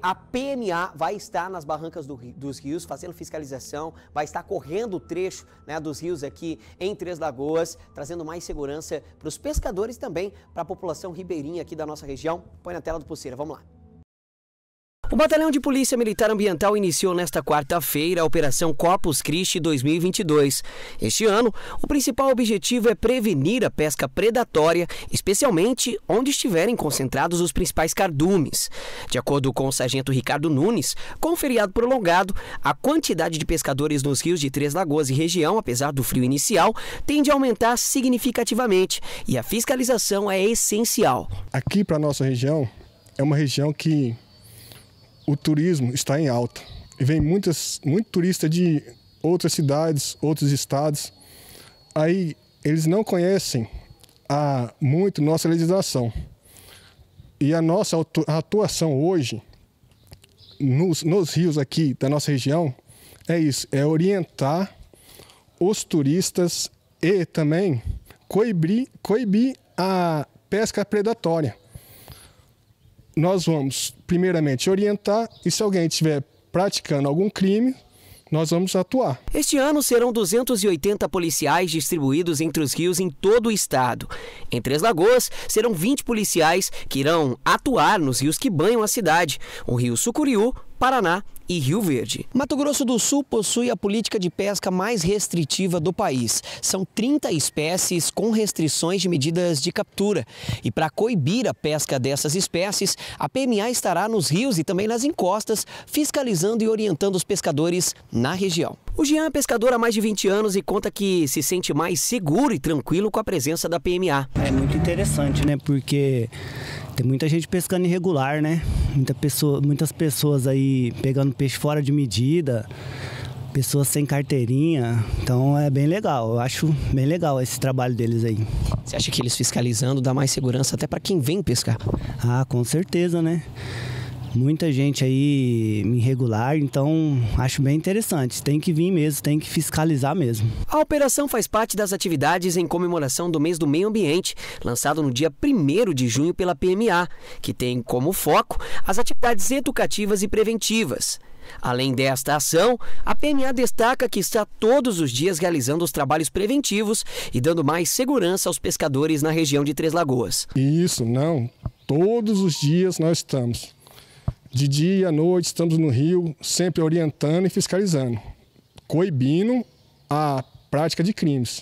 A PMA vai estar nas barrancas do, dos rios fazendo fiscalização, vai estar correndo o trecho né, dos rios aqui em Três Lagoas, trazendo mais segurança para os pescadores também para a população ribeirinha aqui da nossa região. Põe na tela do Pulseira, vamos lá. O Batalhão de Polícia Militar Ambiental iniciou nesta quarta-feira a Operação Corpus Christi 2022. Este ano, o principal objetivo é prevenir a pesca predatória, especialmente onde estiverem concentrados os principais cardumes. De acordo com o sargento Ricardo Nunes, com o feriado prolongado, a quantidade de pescadores nos rios de Três Lagoas e região, apesar do frio inicial, tende a aumentar significativamente e a fiscalização é essencial. Aqui para nossa região é uma região que o turismo está em alta. E vem muitas, muito turista de outras cidades, outros estados. Aí eles não conhecem a, muito nossa legislação. E a nossa atuação hoje nos, nos rios aqui da nossa região é isso, é orientar os turistas e também coibir, coibir a pesca predatória nós vamos, primeiramente, orientar e se alguém estiver praticando algum crime, nós vamos atuar. Este ano serão 280 policiais distribuídos entre os rios em todo o estado. Em Três Lagoas, serão 20 policiais que irão atuar nos rios que banham a cidade: o Rio Sucuriú, Paraná e Rio Verde. Mato Grosso do Sul possui a política de pesca mais restritiva do país. São 30 espécies com restrições de medidas de captura. E para coibir a pesca dessas espécies, a PMA estará nos rios e também nas encostas, fiscalizando e orientando os pescadores na região. O Jean é pescador há mais de 20 anos e conta que se sente mais seguro e tranquilo com a presença da PMA. É muito interessante, né? Porque tem muita gente pescando irregular, né? muita pessoa, muitas pessoas aí pegando peixe fora de medida, pessoas sem carteirinha. Então é bem legal, eu acho bem legal esse trabalho deles aí. Você acha que eles fiscalizando dá mais segurança até para quem vem pescar? Ah, com certeza, né? muita gente aí irregular, então acho bem interessante. Tem que vir mesmo, tem que fiscalizar mesmo. A operação faz parte das atividades em comemoração do mês do meio ambiente, lançado no dia 1 de junho pela PMA, que tem como foco as atividades educativas e preventivas. Além desta ação, a PMA destaca que está todos os dias realizando os trabalhos preventivos e dando mais segurança aos pescadores na região de Três Lagoas. Isso, não. Todos os dias nós estamos de dia à noite, estamos no Rio, sempre orientando e fiscalizando, coibindo a prática de crimes.